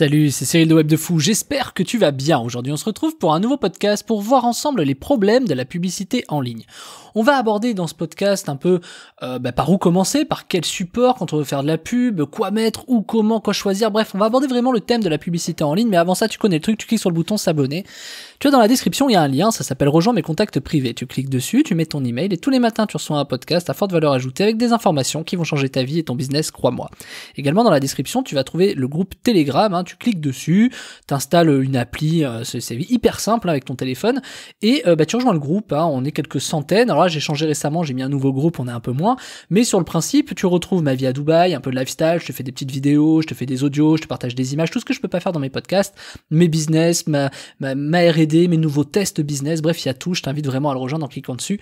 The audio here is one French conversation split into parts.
Salut, c'est Cyril de Web de Fou, j'espère que tu vas bien. Aujourd'hui on se retrouve pour un nouveau podcast pour voir ensemble les problèmes de la publicité en ligne. On va aborder dans ce podcast un peu euh, bah, par où commencer, par quel support quand on veut faire de la pub, quoi mettre, ou comment, quoi choisir, bref, on va aborder vraiment le thème de la publicité en ligne, mais avant ça tu connais le truc, tu cliques sur le bouton s'abonner. Tu vois, dans la description, il y a un lien, ça s'appelle Rejoins mes contacts privés. Tu cliques dessus, tu mets ton email et tous les matins, tu reçois un podcast à forte valeur ajoutée avec des informations qui vont changer ta vie et ton business, crois-moi. Également, dans la description, tu vas trouver le groupe Telegram. Hein. tu cliques dessus, t'installes une appli, euh, c'est hyper simple hein, avec ton téléphone et euh, bah, tu rejoins le groupe. Hein. on est quelques centaines. Alors là, j'ai changé récemment, j'ai mis un nouveau groupe, on est un peu moins. Mais sur le principe, tu retrouves ma vie à Dubaï, un peu de lifestyle, je te fais des petites vidéos, je te fais des audios, je te partage des images, tout ce que je peux pas faire dans mes podcasts, mes business, ma, ma, ma R&D mes nouveaux tests business. Bref, il y a tout. Je t'invite vraiment à le rejoindre en cliquant dessus.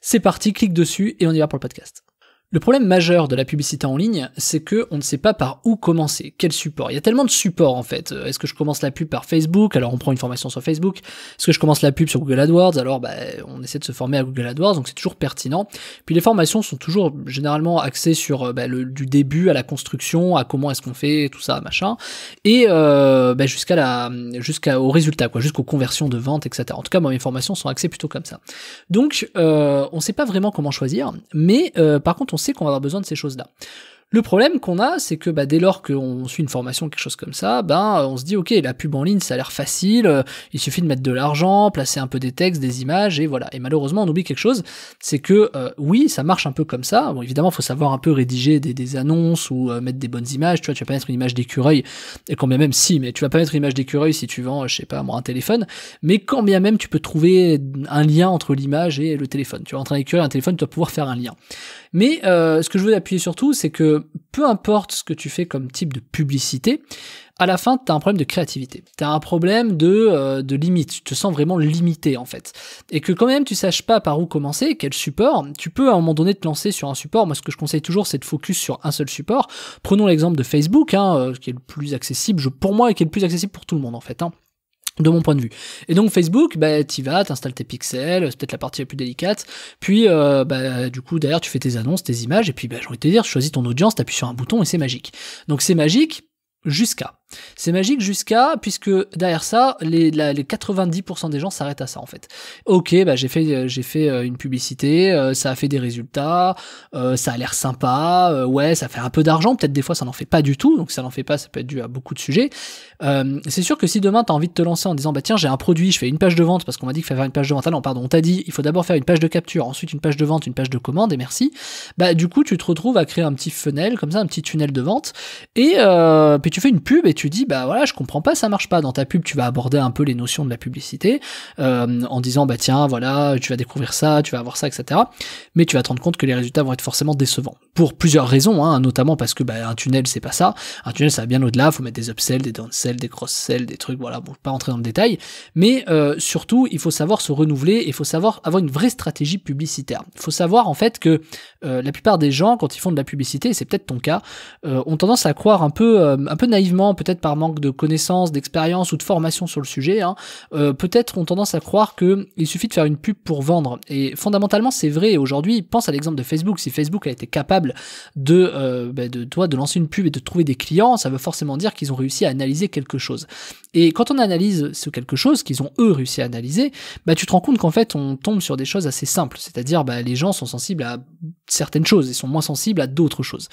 C'est parti, clique dessus et on y va pour le podcast. Le problème majeur de la publicité en ligne, c'est que on ne sait pas par où commencer, quel support. Il y a tellement de supports en fait. Euh, est-ce que je commence la pub par Facebook Alors on prend une formation sur Facebook. Est-ce que je commence la pub sur Google AdWords Alors bah, on essaie de se former à Google AdWords, donc c'est toujours pertinent. Puis les formations sont toujours généralement axées sur euh, bah, le, du début à la construction, à comment est-ce qu'on fait tout ça, machin, et euh, bah, jusqu'à la, jusqu'au résultat, quoi, jusqu'aux conversions de vente, etc. En tout cas, moi mes formations sont axées plutôt comme ça. Donc euh, on ne sait pas vraiment comment choisir, mais par contre on sait qu'on va avoir besoin de ces choses-là. Le problème qu'on a, c'est que bah, dès lors qu'on suit une formation, quelque chose comme ça, ben on se dit ok, la pub en ligne, ça a l'air facile, euh, il suffit de mettre de l'argent, placer un peu des textes, des images, et voilà. Et malheureusement, on oublie quelque chose, c'est que euh, oui, ça marche un peu comme ça. Bon, évidemment, faut savoir un peu rédiger des, annonces ou euh, mettre des bonnes images. Tu vois, tu vas pas mettre une image d'écureuil, et quand bien même si, mais tu vas pas mettre une image d'écureuil si tu vends, je sais pas, moi, un téléphone. Mais quand bien même, tu peux trouver un lien entre l'image et le téléphone. Tu vas en un écureuil un téléphone, tu vas pouvoir faire un lien. Mais euh, ce que je veux appuyer surtout, c'est que peu importe ce que tu fais comme type de publicité, à la fin, tu as un problème de créativité. Tu as un problème de, euh, de limite. Tu te sens vraiment limité, en fait. Et que quand même, tu saches pas par où commencer, quel support. Tu peux, à un moment donné, te lancer sur un support. Moi, ce que je conseille toujours, c'est de focus sur un seul support. Prenons l'exemple de Facebook, hein, euh, qui est le plus accessible, pour moi, et qui est le plus accessible pour tout le monde, en fait. Hein de mon point de vue. Et donc Facebook, bah, y vas, t'installes tes pixels, c'est peut-être la partie la plus délicate, puis euh, bah, du coup derrière tu fais tes annonces, tes images, et puis bah, j'ai envie de te dire, tu choisis ton audience, t'appuies sur un bouton et c'est magique. Donc c'est magique jusqu'à c'est magique jusqu'à, puisque derrière ça, les, 90% des gens s'arrêtent à ça en fait. Ok, bah j'ai fait, euh, j'ai fait euh, une publicité, euh, ça a fait des résultats, ça a l'air sympa, ouais, ça fait un peu d'argent, peut-être des fois ça n'en fait pas du tout, donc ça n'en fait pas, ça peut être dû à beaucoup de sujets. c'est sûr que si demain t'as envie de te lancer en disant bah tiens j'ai un produit, je fais une page de vente parce qu'on m'a dit qu'il fallait faire une page de vente, ah pardon, on t'a dit il faut d'abord faire une page de capture, ensuite une page de vente, une page de commande et merci. Bah du coup tu te retrouves à créer un petit funnel comme ça, un petit tunnel de vente et puis tu fais une pub et tu dis bah voilà je comprends pas ça marche pas dans ta pub tu vas aborder un peu les notions de la publicité euh, en disant bah tiens voilà tu vas découvrir ça tu vas avoir ça etc mais tu vas te rendre compte que les résultats vont être forcément décevants pour plusieurs raisons hein, notamment parce que bah, un tunnel c'est pas ça un tunnel ça va bien au-delà faut mettre des upsells des downsells des grosses sells des trucs voilà bon pas rentrer dans le détail mais euh, surtout il faut savoir se renouveler il faut savoir avoir une vraie stratégie publicitaire il faut savoir en fait que euh, la plupart des gens quand ils font de la publicité c'est peut-être ton cas ont tendance à croire un peu un peu naïvement peut peut-être par manque de connaissances, d'expérience ou de formation sur le sujet, hein, euh, peut-être ont tendance à croire que il suffit de faire une pub pour vendre. Et fondamentalement, c'est vrai. Aujourd'hui, pense à l'exemple de Facebook. Si Facebook a été capable euh, bah, de, toi, de lancer une pub et de trouver des clients, ça veut forcément dire qu'ils ont réussi à analyser quelque chose. Et quand on analyse ce quelque chose qu'ils ont eux réussi à analyser, bah, tu te rends compte qu'en fait, on tombe sur des choses assez simples. C'est-à-dire, bah, les gens sont sensibles à certaines choses et sont moins sensibles à d'autres choses.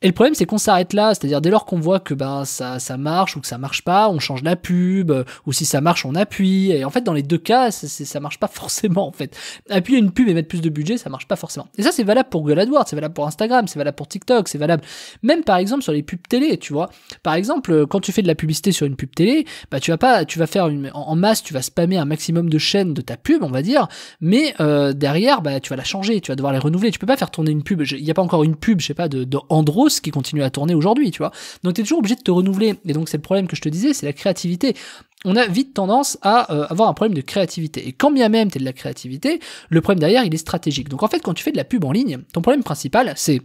Et le problème, c'est qu'on s'arrête là. C'est-à-dire, dès lors qu'on voit que bah, ça ça marche ou que ça marche pas, on change la pub, euh, ou si ça marche, on appuie. Et en fait, dans les deux cas, ça, ça marche pas forcément, en fait. Appuyer une pub et mettre plus de budget, ça marche pas forcément. Et ça, c'est valable pour Google AdWords, c'est valable pour Instagram, c'est valable pour TikTok, c'est valable même par exemple sur les pubs télé, tu vois. Par exemple, euh, quand tu fais de la publicité sur une pub télé, bah tu vas pas, tu vas faire une, en masse, tu vas spammer un maximum de chaînes de ta pub, on va dire, mais euh, derrière, bah tu vas la changer, tu vas devoir les renouveler. Tu peux pas faire tourner une pub. Il n'y a pas encore une pub, je sais pas, de, Andros qui continue à tourner aujourd'hui, tu vois. Donc es toujours obligé de te renouveler. Et donc c'est le problème que je te disais, c'est la créativité. On a vite tendance à euh, avoir un problème de créativité. Et quand bien même tu es de la créativité, le problème derrière, il est stratégique. Donc en fait, quand tu fais de la pub en ligne, ton problème principal, c'est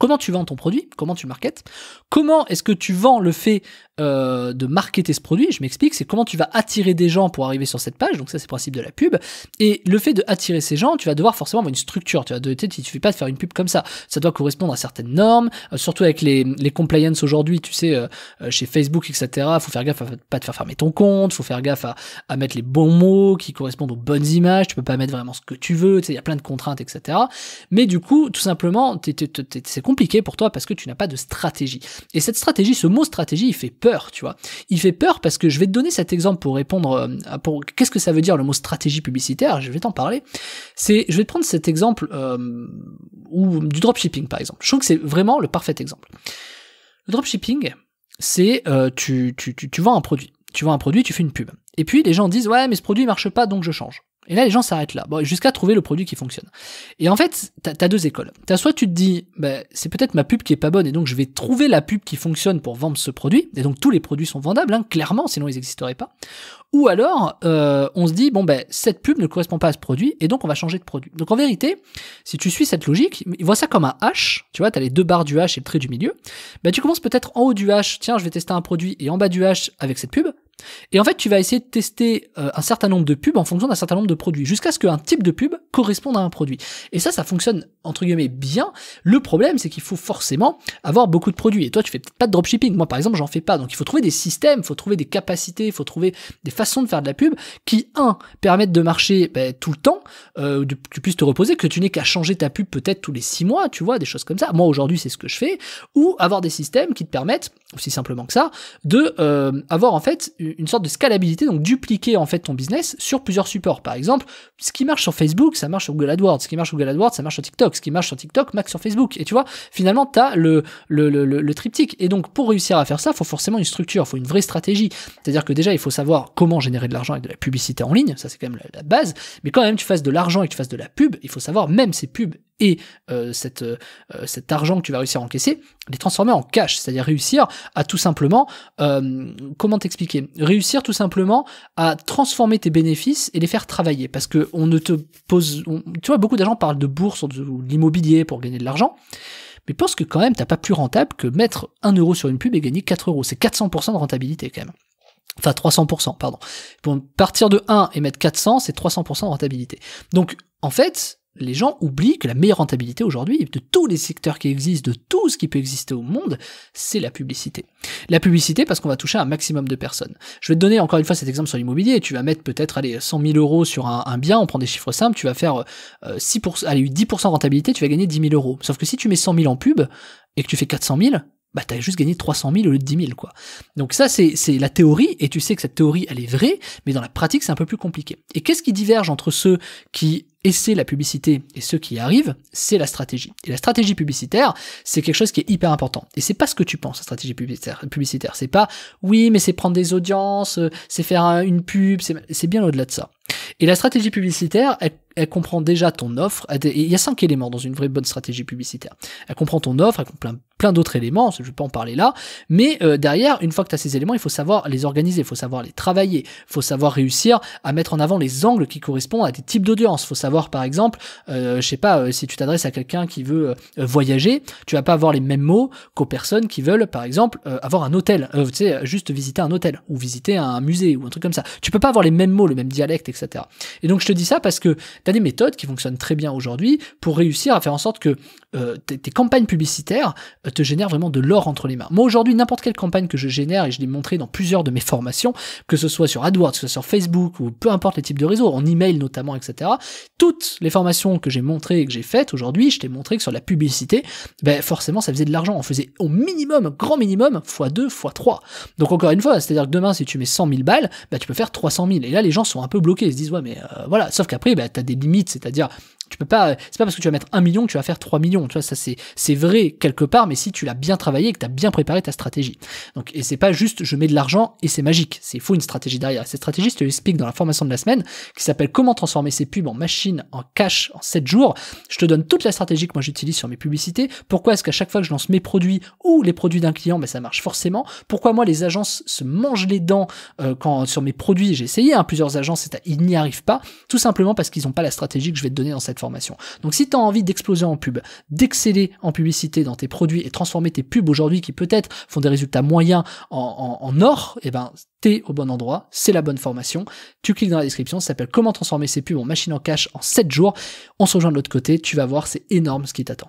Comment tu vends ton produit Comment tu le marketes Comment est-ce que tu vends le fait euh, de marketer ce produit Je m'explique, c'est comment tu vas attirer des gens pour arriver sur cette page. Donc ça, c'est le principe de la pub. Et le fait de attirer ces gens, tu vas devoir forcément avoir une structure. Tu vas si tu fais pas de faire une pub comme ça. Ça doit correspondre à certaines normes, euh, surtout avec les, les compliance aujourd'hui. Tu sais, euh, chez Facebook, etc. Faut faire gaffe à pas te faire fermer ton compte. Faut faire gaffe à, mettre les bons mots qui correspondent aux bonnes images. Tu peux pas mettre vraiment ce que tu veux. il y a plein de contraintes, etc. Mais du coup, tout simplement, c'est c'est compliqué pour toi parce que tu n'as pas de stratégie. Et cette stratégie, ce mot stratégie, il fait peur, tu vois. Il fait peur parce que je vais te donner cet exemple pour répondre euh, à pour qu'est-ce que ça veut dire le mot stratégie publicitaire, je vais t'en parler. C'est je vais te prendre cet exemple euh, ou du dropshipping par exemple. Je trouve que c'est vraiment le parfait exemple. Le dropshipping, c'est euh, tu, vends un produit. Tu vends un produit, tu fais une pub. Et puis les gens disent ouais mais ce produit marche pas donc je change. Et là, les gens s'arrêtent là, jusqu'à trouver le produit qui fonctionne. Et en fait, t'as as deux écoles. T'as soit tu te dis, bah, c'est peut-être ma pub qui est pas bonne, et donc je vais trouver la pub qui fonctionne pour vendre ce produit, et donc tous les produits sont vendables, hein, clairement, sinon ils n'existeraient pas. Ou alors, euh, on se dit, bon, ben, cette pub ne correspond pas à ce produit, et donc on va changer de produit. Donc en vérité, si tu suis cette logique, il ça comme un H, tu vois, t'as les deux barres du H et le trait du milieu, bah, tu commences peut-être en haut du H, tiens, je vais tester un produit, et en bas du H avec cette pub, et en fait, tu vas essayer de tester euh, un certain nombre de pubs en fonction d'un certain nombre de produits, jusqu'à ce qu'un type de pub corresponde à un produit. Et ça, ça fonctionne entre guillemets bien. Le problème, c'est qu'il faut forcément avoir beaucoup de produits. Et toi, tu fais peut-être pas de dropshipping. Moi, par exemple, j'en fais pas. Donc, il faut trouver des systèmes, il faut trouver des capacités, il faut trouver des façons de faire de la pub qui, un, permettent de marcher ben, tout le temps, euh, tu puisses te reposer, que tu n'aies qu'à changer ta pub peut-être tous les six mois, tu vois, des choses comme ça. Moi, aujourd'hui, c'est ce que je fais. Ou avoir des systèmes qui te permettent aussi simplement que ça, de euh, avoir en fait une sorte de scalabilité, donc dupliquer en fait ton business sur plusieurs supports. Par exemple, ce qui marche sur Facebook, ça marche sur Google AdWords, ce qui marche sur Google AdWords, ça marche sur TikTok, ce qui marche sur TikTok, max sur Facebook. Et tu vois, finalement, tu as le, le, le, le, triptyque. Et donc, pour réussir à faire ça, il faut forcément une structure, il faut une vraie stratégie. C'est-à-dire que déjà, il faut savoir comment générer de l'argent avec de la publicité en ligne, ça c'est quand même la, la, base, mais quand même tu fasses de l'argent et que tu fasses de la pub, il faut savoir même ces pubs et euh, euh, cet argent que tu vas réussir à encaisser, les transformer en cash, c'est-à-dire réussir à tout simplement, euh, comment t'expliquer, réussir tout simplement à transformer tes bénéfices et les faire travailler, parce que on ne te pose, tu vois, beaucoup d'agents parlent de bourse ou de, l'immobilier pour gagner de l'argent, mais pense que quand même, t'as pas plus rentable que mettre 1 euro sur une pub et gagner 4 euros, c'est 400% de rentabilité quand même. Enfin, 300%, pardon. bon partir de 1 et mettre 400, c'est 300% de rentabilité. Donc, en fait, les gens oublient que la meilleure rentabilité aujourd'hui, de tous les secteurs qui existent, de tout ce qui peut exister au monde, c'est la publicité. La publicité parce qu'on va toucher un maximum de personnes. Je vais te donner encore une fois cet exemple sur l'immobilier. Tu vas mettre peut-être, 100 000 euros sur un, bien, on prend des chiffres simples, tu vas faire 6%, euh, 10% rentabilité, tu vas gagner 10 000 euros. Sauf que si tu mets 100 000 en pub et que tu fais 400 000, bah t'as juste gagné 300 000 au lieu de 10 000 quoi. Donc ça c'est la théorie et tu sais que cette théorie elle est vraie, mais dans la pratique c'est un peu plus compliqué. Et qu'est-ce qui diverge entre ceux qui essaient la publicité et ceux qui y arrivent C'est la stratégie. Et la stratégie publicitaire c'est quelque chose qui est hyper important. Et c'est pas ce que tu penses la stratégie publicitaire. Publicitaire c'est pas oui mais c'est prendre des audiences, euh, c'est faire une pub, c'est bien au-delà de ça. Et la stratégie publicitaire elle elle comprend déjà ton offre. Il y a cinq éléments dans une vraie bonne stratégie publicitaire. Elle comprend ton offre, elle comprend plein d'autres éléments, je ne vais pas en parler là, mais euh, derrière, une fois que tu as ces éléments, il faut savoir les organiser, il faut savoir les travailler, il faut savoir réussir à mettre en avant les angles qui correspondent à des types d'audience. Il faut savoir par exemple, euh, je sais pas, euh, si tu t'adresses à quelqu'un qui veut voyager, tu vas pas avoir les mêmes mots qu'aux personnes qui veulent par exemple avoir un hôtel, tu sais, juste visiter un hôtel ou visiter un musée ou un truc comme ça. Tu peux pas avoir les mêmes mots, le même dialecte, etc. Et donc je te dis ça parce que il y a des méthodes qui fonctionnent très bien aujourd'hui pour réussir à faire en sorte que euh, tes, campagnes publicitaires euh, te génèrent vraiment de l'or entre les mains. Moi aujourd'hui, n'importe quelle campagne que je génère, et je l'ai montré dans plusieurs de mes formations, que ce soit sur AdWords, que ce soit sur Facebook, ou peu importe les types de réseaux, en email notamment, etc., toutes les formations que j'ai montrées et que j'ai faites aujourd'hui, je t'ai montré que sur la publicité, ben, forcément ça faisait de l'argent. On faisait au minimum, grand minimum, x2, x3. Donc encore une fois, c'est-à-dire que demain, si tu mets 100 000 balles, ben, tu peux faire 300 000. Et là, les gens sont un peu bloqués, ils se disent, ouais, mais euh, voilà. Sauf qu'après, ben, tu as des limites, c'est-à-dire tu peux pas, c'est pas parce que tu vas mettre un million que tu vas faire trois millions. Tu vois, ça c'est, c'est vrai quelque part, mais si tu l'as bien travaillé et que tu as bien préparé ta stratégie. Donc, et c'est pas juste je mets de l'argent et c'est magique. C'est faut une stratégie derrière. Cette stratégie, je te l'explique dans la formation de la semaine qui s'appelle Comment transformer ses pubs en machine, en cash en sept jours. Je te donne toute la stratégie que moi j'utilise sur mes publicités. Pourquoi est-ce qu'à chaque fois que je lance mes produits ou les produits d'un client, ben, ça marche forcément. Pourquoi moi les agences se mangent les dents euh, quand sur mes produits, j'ai essayé, hein, plusieurs agences, ils n'y arrivent pas, tout simplement parce qu'ils n'ont pas la stratégie que je vais te donner dans cette formation. Donc si tu as envie d'exploser en pub, d'exceller en publicité dans tes produits et transformer tes pubs aujourd'hui qui peut-être font des résultats moyens en, or, eh ben t'es au bon endroit, c'est la bonne formation. Tu cliques dans la description, ça s'appelle comment transformer ses pubs en machine en cash en 7 jours. On se rejoint de l'autre côté, tu vas voir, c'est énorme ce qui t'attend.